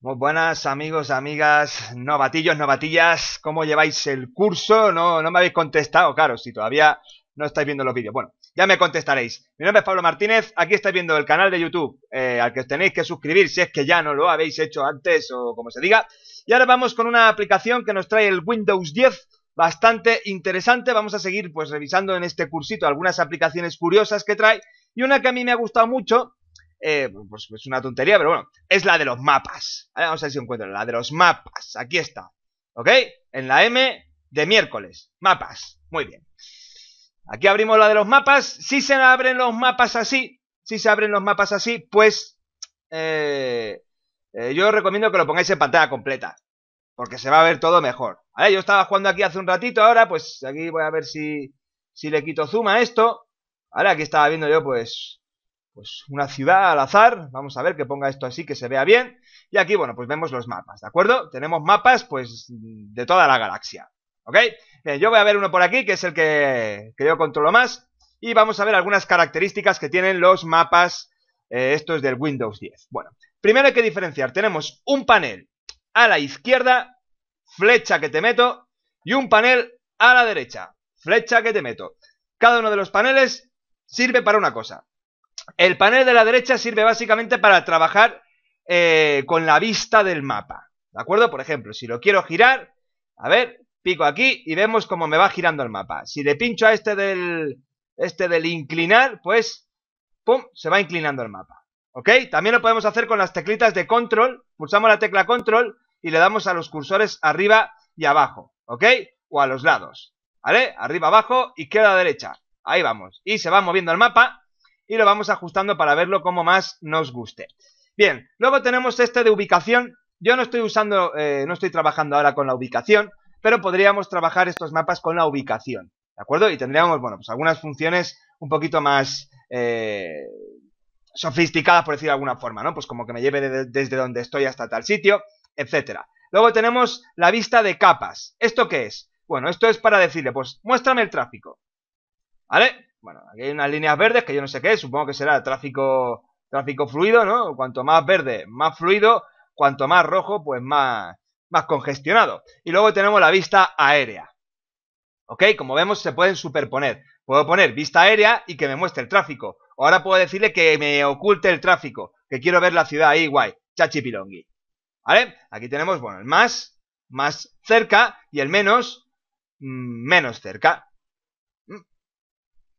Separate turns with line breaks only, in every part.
Muy buenas amigos, amigas, novatillos, novatillas, ¿cómo lleváis el curso? No, no me habéis contestado, claro, si todavía no estáis viendo los vídeos. Bueno, ya me contestaréis. Mi nombre es Pablo Martínez, aquí estáis viendo el canal de YouTube eh, al que os tenéis que suscribir si es que ya no lo habéis hecho antes o como se diga. Y ahora vamos con una aplicación que nos trae el Windows 10, bastante interesante. Vamos a seguir pues revisando en este cursito algunas aplicaciones curiosas que trae y una que a mí me ha gustado mucho eh, pues es una tontería, pero bueno, es la de los mapas. vamos a ver si encuentro la de los mapas. Aquí está, ¿ok? En la M de miércoles, mapas. Muy bien. Aquí abrimos la de los mapas. Si se abren los mapas así, si se abren los mapas así, pues eh, eh yo os recomiendo que lo pongáis en pantalla completa. Porque se va a ver todo mejor. Yo estaba jugando aquí hace un ratito ahora, pues aquí voy a ver si, si le quito zoom a esto. Ahora Aquí estaba viendo yo, pues, pues una ciudad al azar, vamos a ver que ponga esto así que se vea bien, y aquí, bueno, pues vemos los mapas, ¿de acuerdo? Tenemos mapas, pues, de toda la galaxia, ¿ok? yo voy a ver uno por aquí, que es el que, que yo controlo más, y vamos a ver algunas características que tienen los mapas eh, estos del Windows 10. Bueno, primero hay que diferenciar, tenemos un panel a la izquierda, flecha que te meto, y un panel a la derecha, flecha que te meto. Cada uno de los paneles sirve para una cosa. El panel de la derecha sirve básicamente para trabajar eh, con la vista del mapa. ¿De acuerdo? Por ejemplo, si lo quiero girar, a ver, pico aquí y vemos cómo me va girando el mapa. Si le pincho a este del, este del inclinar, pues, pum, se va inclinando el mapa. ¿Ok? También lo podemos hacer con las teclitas de control. Pulsamos la tecla control y le damos a los cursores arriba y abajo. ¿Ok? O a los lados. ¿Vale? Arriba, abajo, y izquierda, derecha. Ahí vamos. Y se va moviendo el mapa y lo vamos ajustando para verlo como más nos guste. Bien, luego tenemos este de ubicación. Yo no estoy usando, eh, no estoy trabajando ahora con la ubicación, pero podríamos trabajar estos mapas con la ubicación, ¿de acuerdo? Y tendríamos, bueno, pues algunas funciones un poquito más eh, sofisticadas, por decir de alguna forma, ¿no? Pues como que me lleve desde donde estoy hasta tal sitio, etcétera. Luego tenemos la vista de capas. ¿Esto qué es? Bueno, esto es para decirle, pues muéstrame el tráfico. ¿Vale? Bueno, aquí hay unas líneas verdes que yo no sé qué, supongo que será tráfico, tráfico fluido, ¿no? Cuanto más verde, más fluido, cuanto más rojo, pues más, más congestionado. Y luego tenemos la vista aérea. ¿Ok? Como vemos, se pueden superponer. Puedo poner vista aérea y que me muestre el tráfico. O Ahora puedo decirle que me oculte el tráfico, que quiero ver la ciudad ahí, guay, chachipilongui. ¿Vale? Aquí tenemos, bueno, el más, más cerca, y el menos, mm, menos cerca.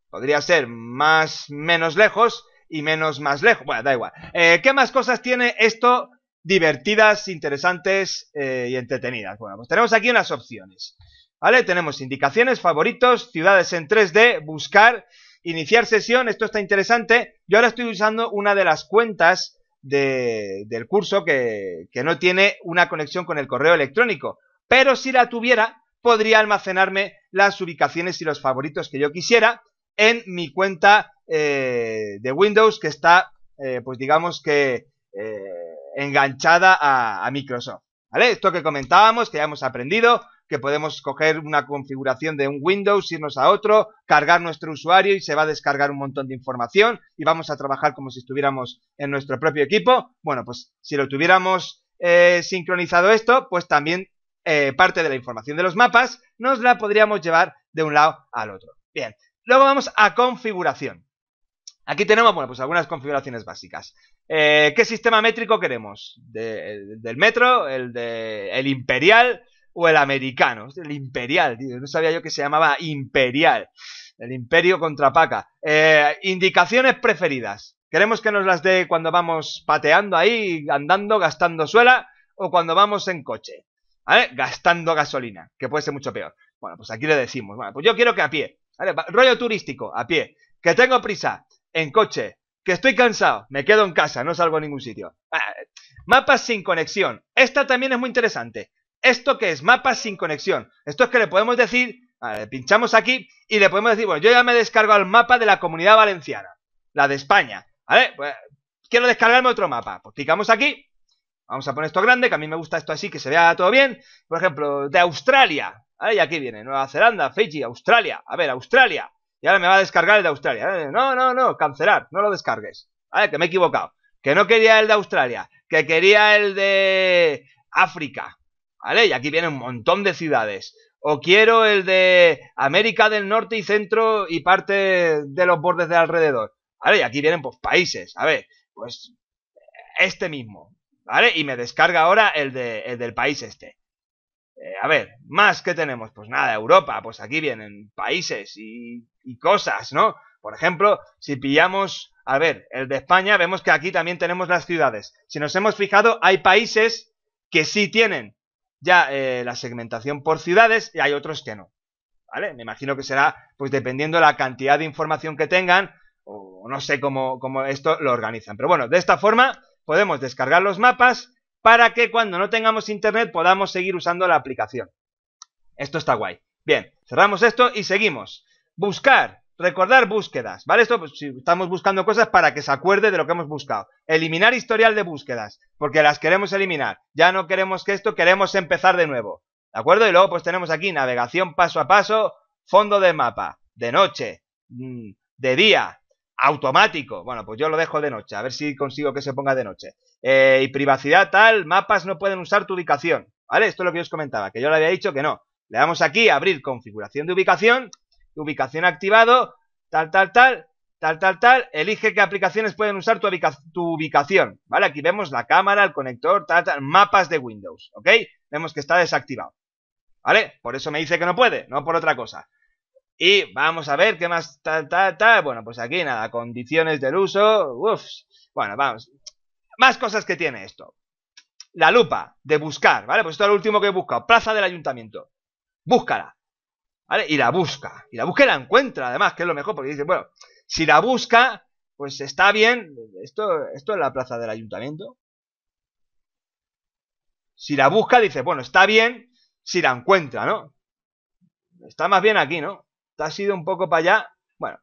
Podría ser más menos lejos y menos más lejos. Bueno, da igual. Eh, ¿Qué más cosas tiene esto divertidas, interesantes eh, y entretenidas? Bueno, pues tenemos aquí unas opciones. ¿Vale? Tenemos indicaciones, favoritos, ciudades en 3D, buscar, iniciar sesión. Esto está interesante. Yo ahora estoy usando una de las cuentas del curso que, que no tiene una conexión con el correo electrónico. Pero si la tuviera, podría almacenarme las ubicaciones y los favoritos que yo quisiera en mi cuenta eh, de Windows que está, eh, pues digamos que eh, enganchada a, Microsoft. ¿Vale? Esto que comentábamos, que ya hemos aprendido, que podemos coger una configuración de un Windows, irnos a otro, cargar nuestro usuario y se va a descargar un montón de información y vamos a trabajar como si estuviéramos en nuestro propio equipo. Bueno, pues si lo tuviéramos sincronizado esto, pues también parte de la información de los mapas nos la podríamos llevar de un lado al otro. Bien, Luego vamos a configuración. Aquí tenemos, bueno, pues algunas configuraciones básicas. Eh, ¿Qué sistema métrico queremos? ¿Del metro? ¿El de, el imperial? ¿O el americano? El imperial, no sabía yo que se llamaba imperial. El imperio contra Paca. Eh, indicaciones preferidas. ¿Queremos que nos las dé cuando vamos pateando ahí, andando, gastando suela? ¿O cuando vamos en coche? ¿Vale? Gastando gasolina, que puede ser mucho peor. Bueno, pues aquí le decimos, bueno, pues yo quiero que a pie. Rollo turístico, a pie. Que tengo prisa, en coche. Que estoy cansado, me quedo en casa, no salgo a ningún sitio. Ah, mapas sin conexión. Esta también es muy interesante. ¿Esto qué es? Mapas sin conexión. Esto es que le podemos decir, pinchamos aquí y le podemos decir, bueno, yo ya me descargo el mapa de la comunidad valenciana, la de España. ¿Vale? Pues, quiero descargarme otro mapa. Pues picamos aquí. Vamos a poner esto grande, que a mí me gusta esto así, que se vea todo bien. Por ejemplo, de Australia. Y aquí viene Nueva Zelanda, Fiji, Australia. A ver, Australia. Y ahora me va a descargar el de Australia. Eh, no, no, no, cancelar, no lo descargues. ver, Que me he equivocado. Que no quería el de Australia, que quería el de África. ¿Vale? Y aquí viene un montón de ciudades. O quiero el de América del Norte y Centro y parte de los bordes de alrededor. ¿Vale? Y aquí vienen pues países. A ver, pues este mismo. ¿Vale? Y me descarga ahora el, el del país este. Eh, a ver, más que tenemos, pues nada, Europa, pues aquí vienen países y, cosas, ¿no? Por ejemplo, si pillamos, a ver, el de España, vemos que aquí también tenemos las ciudades. Si nos hemos fijado, hay países que sí tienen ya eh, la segmentación por ciudades y hay otros que no. ¿Vale? Me imagino que será, pues dependiendo de la cantidad de información que tengan, o no sé cómo, cómo esto lo organizan. Pero bueno, de esta forma podemos descargar los mapas para que cuando no tengamos internet podamos seguir usando la aplicación. Esto está guay. Bien, cerramos esto y seguimos. Buscar, recordar búsquedas, ¿vale? Esto pues, si estamos buscando cosas para que se acuerde de lo que hemos buscado. Eliminar historial de búsquedas, porque las queremos eliminar. Ya no queremos que esto, queremos empezar de nuevo. ¿De acuerdo? Y luego pues tenemos aquí navegación paso a paso, fondo de mapa, de noche, mm, de día, automático. Bueno, pues yo lo dejo de noche, a ver si consigo que se ponga de noche. Eh, y privacidad tal, mapas no pueden usar tu ubicación, ¿vale? Esto es lo que os comentaba, que yo le había dicho que no. Le damos aquí abrir configuración de ubicación, ubicación activado, tal, tal, tal, tal, tal, tal, elige qué aplicaciones pueden usar tu, tu ubicación, ¿vale? Aquí vemos la cámara, el conector, tal, tal, mapas de Windows, ¿ok? Vemos que está desactivado, ¿vale? Por eso me dice que no puede, no por otra cosa. Y vamos a ver qué más. ta, Bueno, pues aquí nada, condiciones del uso. Uf. Bueno, vamos. Más cosas que tiene esto. La lupa de buscar, ¿vale? Pues esto es lo último que he buscado. Plaza del ayuntamiento. Búscala. ¿Vale? Y la busca. Y la busca y la encuentra, además, que es lo mejor, porque dice, bueno, si la busca, pues está bien. Esto, esto es la plaza del ayuntamiento. Si la busca, dice, bueno, está bien si la encuentra, ¿no? Está más bien aquí, ¿no? ha sido un poco para allá. Bueno,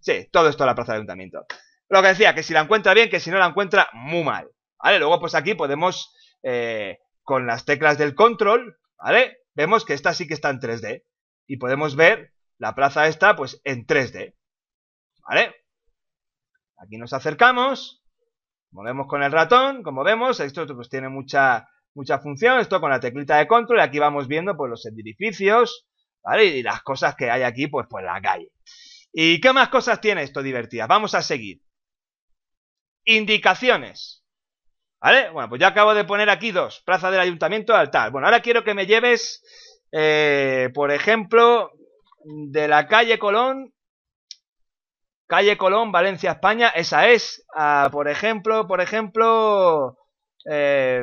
sí, todo esto es la plaza de ayuntamiento. Lo que decía, que si la encuentra bien, que si no la encuentra, muy mal. ¿Vale? Luego, pues aquí podemos, eh, con las teclas del control, ¿vale? Vemos que esta sí que está en 3D. Y podemos ver la plaza esta, pues, en 3D. ¿Vale? Aquí nos acercamos. Movemos con el ratón, como vemos. Esto pues tiene mucha, mucha función. Esto con la teclita de control. Y aquí vamos viendo, pues, los edificios, ¿vale? Y las cosas que hay aquí, pues, por pues, la calle. ¿Y qué más cosas tiene esto divertidas? Vamos a seguir. Indicaciones. ¿Vale? Bueno, pues yo acabo de poner aquí dos. Plaza del Ayuntamiento, altar. Bueno, ahora quiero que me lleves, eh, por ejemplo, de la calle Colón. Calle Colón, Valencia, España. Esa es, por ejemplo, por ejemplo, eh,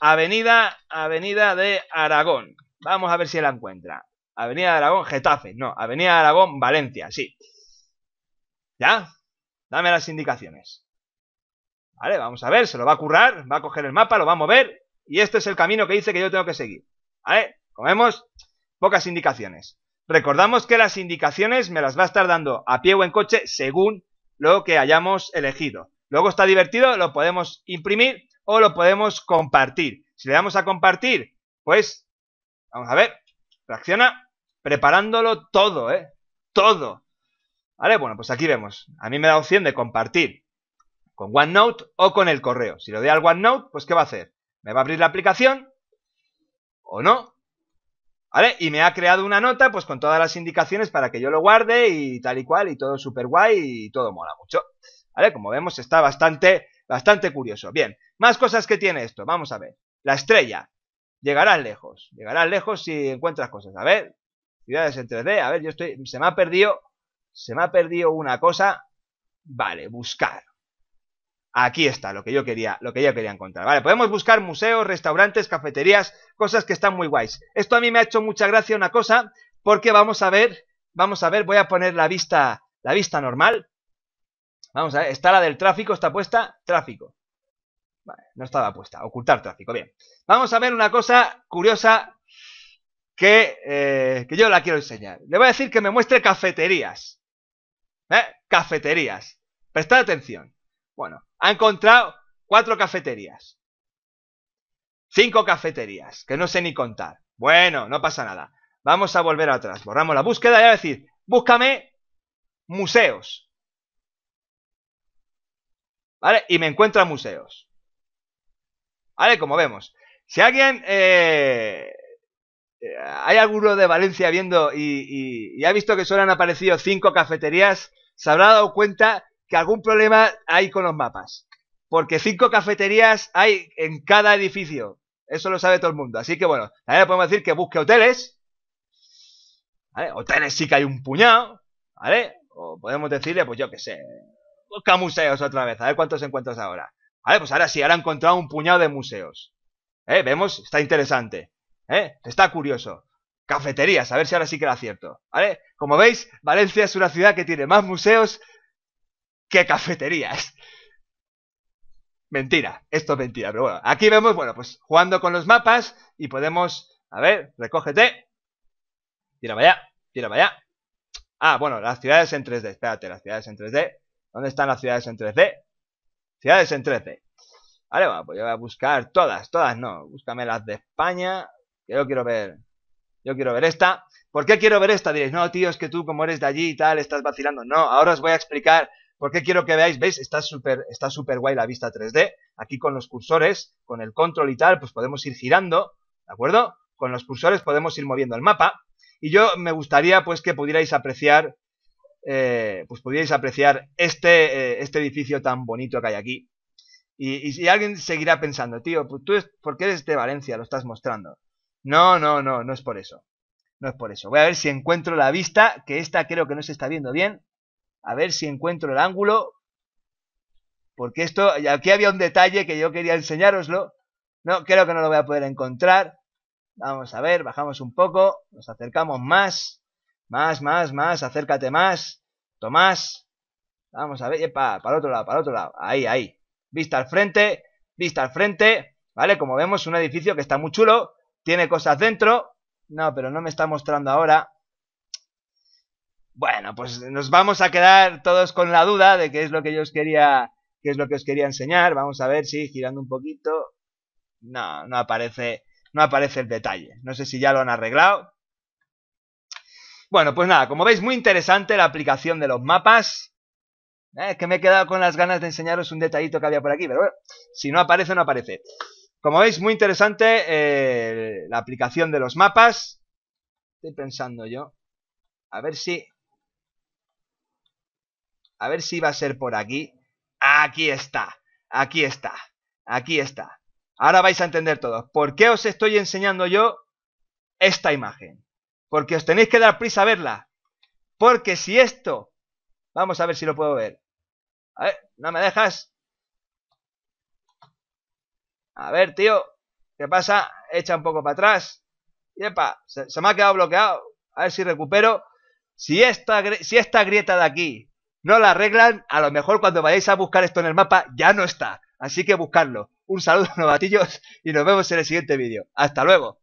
Avenida, Avenida de Aragón. Vamos a ver si la encuentra. Avenida de Aragón, Getafe. No, Avenida Aragón, Valencia, sí. ¿Ya? Dame las indicaciones. Vale, vamos a ver, se lo va a currar, va a coger el mapa, lo va a mover. Y este es el camino que dice que yo tengo que seguir. ¿Vale? Comemos pocas indicaciones. Recordamos que las indicaciones me las va a estar dando a pie o en coche según lo que hayamos elegido. Luego está divertido, lo podemos imprimir o lo podemos compartir. Si le damos a compartir, pues, vamos a ver, Reacciona preparándolo todo, ¿eh? Todo. ¿Vale? Bueno, pues aquí vemos. A mí me da opción de compartir con OneNote o con el correo. Si lo doy al OneNote, pues ¿qué va a hacer? Me va a abrir la aplicación o no. ¿Vale? Y me ha creado una nota pues con todas las indicaciones para que yo lo guarde y tal y cual y todo súper guay y todo mola mucho. ¿Vale? Como vemos está bastante, bastante curioso. Bien, más cosas que tiene esto. Vamos a ver. La estrella. Llegarán lejos. llegarán lejos si encuentras cosas. A ver, ciudades en 3D. A ver, yo estoy. Se me ha perdido. Se me ha perdido una cosa. Vale, buscar. Aquí está lo que yo quería, lo que yo quería encontrar. Vale, podemos buscar museos, restaurantes, cafeterías, cosas que están muy guays. Esto a mí me ha hecho mucha gracia una cosa, porque vamos a ver, vamos a ver, voy a poner la vista, la vista normal. Vamos a ver, está la del tráfico, está puesta, tráfico no estaba puesta. Ocultar tráfico. Bien. Vamos a ver una cosa curiosa que, eh, que yo la quiero enseñar. Le voy a decir que me muestre cafeterías. ¿Eh? Cafeterías. Prestad atención. Bueno, ha encontrado cuatro cafeterías. Cinco cafeterías, que no sé ni contar. Bueno, no pasa nada. Vamos a volver atrás. Borramos la búsqueda y a decir, búscame museos. ¿Vale? Y me encuentra museos. ¿Vale? Como vemos. Si alguien... Eh, eh, hay alguno de Valencia viendo y, ha visto que solo han aparecido cinco cafeterías, se habrá dado cuenta que algún problema hay con los mapas. Porque cinco cafeterías hay en cada edificio. Eso lo sabe todo el mundo. Así que bueno, ahora podemos decir que busque hoteles. ¿Vale? Hoteles sí que hay un puñado. ¿Vale? O podemos decirle, pues yo qué sé. Busca museos otra vez. A ver cuántos encuentras ahora. Vale, pues ahora sí, ahora han encontrado un puñado de museos. ¿Eh? Vemos, está interesante. ¿Eh? Está curioso. Cafeterías, a ver si ahora sí que era cierto. ¿Vale? Como veis, Valencia es una ciudad que tiene más museos que cafeterías. Mentira, esto es mentira, pero bueno. Aquí vemos, bueno, pues jugando con los mapas y podemos... A ver, recógete. Tira para allá, tira allá. Ah, bueno, las ciudades en 3D, espérate, las ciudades en 3D. ¿Dónde están las ciudades en 3D? Ciudades en 13. Vale, pues voy a buscar todas, todas no. Búscame las de España, que yo quiero ver. Yo quiero ver esta. ¿Por qué quiero ver esta? Diréis, no, tío, es que tú como eres de allí y tal, estás vacilando. No, ahora os voy a explicar por qué quiero que veáis. ¿Veis? Está súper está súper guay la vista 3D. Aquí con los cursores, con el control y tal, pues podemos ir girando, ¿de acuerdo? Con los cursores podemos ir moviendo el mapa. Y yo me gustaría pues que pudierais apreciar eh, pues podíais apreciar este, eh, este edificio tan bonito que hay aquí. Y, si alguien seguirá pensando, tío, pues tú porque eres de Valencia? Lo estás mostrando. No, no, no, no es por eso. No es por eso. Voy a ver si encuentro la vista, que esta creo que no se está viendo bien. A ver si encuentro el ángulo. Porque esto, aquí había un detalle que yo quería enseñároslo. No, creo que no lo voy a poder encontrar. Vamos a ver, bajamos un poco, nos acercamos más. Más, más, más, acércate más. Tomás. Vamos a ver, epa, para otro lado, para otro lado. Ahí, ahí. Vista al frente, vista al frente. ¿Vale? Como vemos, un edificio que está muy chulo. Tiene cosas dentro. No, pero no me está mostrando ahora. Bueno, pues nos vamos a quedar todos con la duda de qué es lo que yo os quería, qué es lo que os quería enseñar. Vamos a ver si girando un poquito. No, no aparece, no aparece el detalle. No sé si ya lo han arreglado. Bueno, pues nada, como veis, muy interesante la aplicación de los mapas. Eh, es que me he quedado con las ganas de enseñaros un detallito que había por aquí, pero bueno, si no aparece, no aparece. Como veis, muy interesante eh, la aplicación de los mapas. Estoy pensando yo. A ver si... A ver si va a ser por aquí. Aquí está, aquí está, aquí está. Ahora vais a entender todos. ¿Por qué os estoy enseñando yo esta imagen? porque os tenéis que dar prisa a verla. Porque si esto... Vamos a ver si lo puedo ver. A ver, ¿no me dejas? A ver, tío. ¿Qué pasa? Echa un poco para atrás. Yepa, se, me ha quedado bloqueado. A ver si recupero. Si esta, si esta grieta de aquí no la arreglan, a lo mejor cuando vayáis a buscar esto en el mapa ya no está. Así que buscarlo. Un saludo novatillos y nos vemos en el siguiente vídeo. Hasta luego.